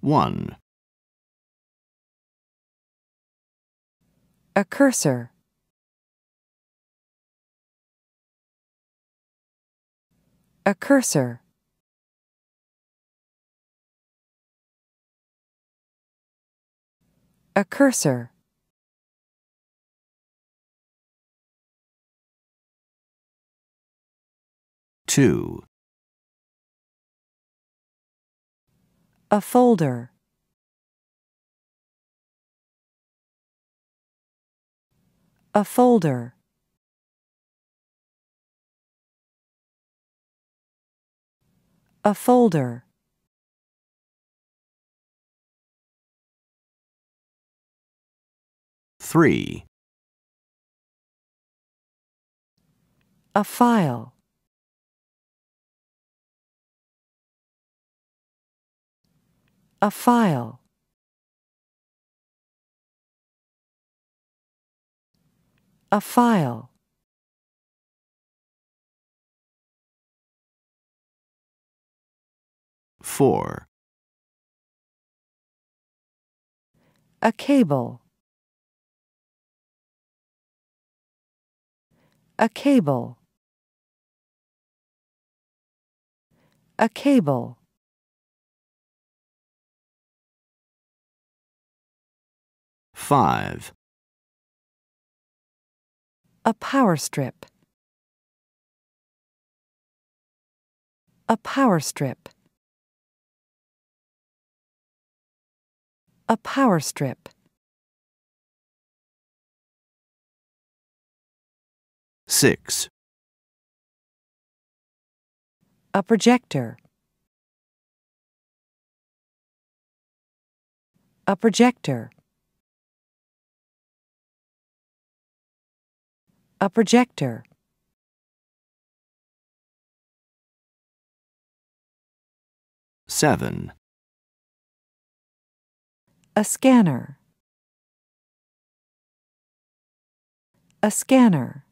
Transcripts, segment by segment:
1. A cursor. A cursor. A cursor. Two. A folder. A folder. A folder. Three. A file. A file. A file. Four. A cable. A cable. A cable. 5. A power strip. A power strip. A power strip. Six. A projector. A projector. a projector. Seven. A scanner. A scanner.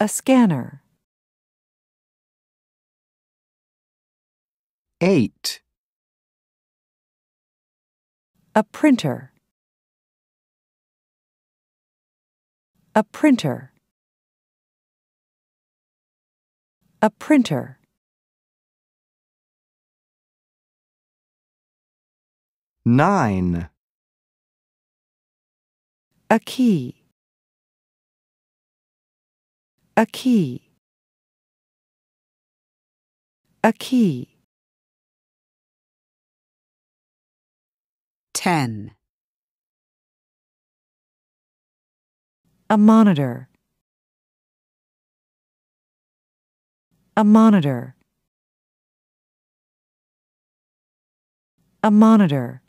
A scanner. Eight. A printer. A printer. A printer. Nine. A key. A key. A key. 10. A monitor. A monitor. A monitor.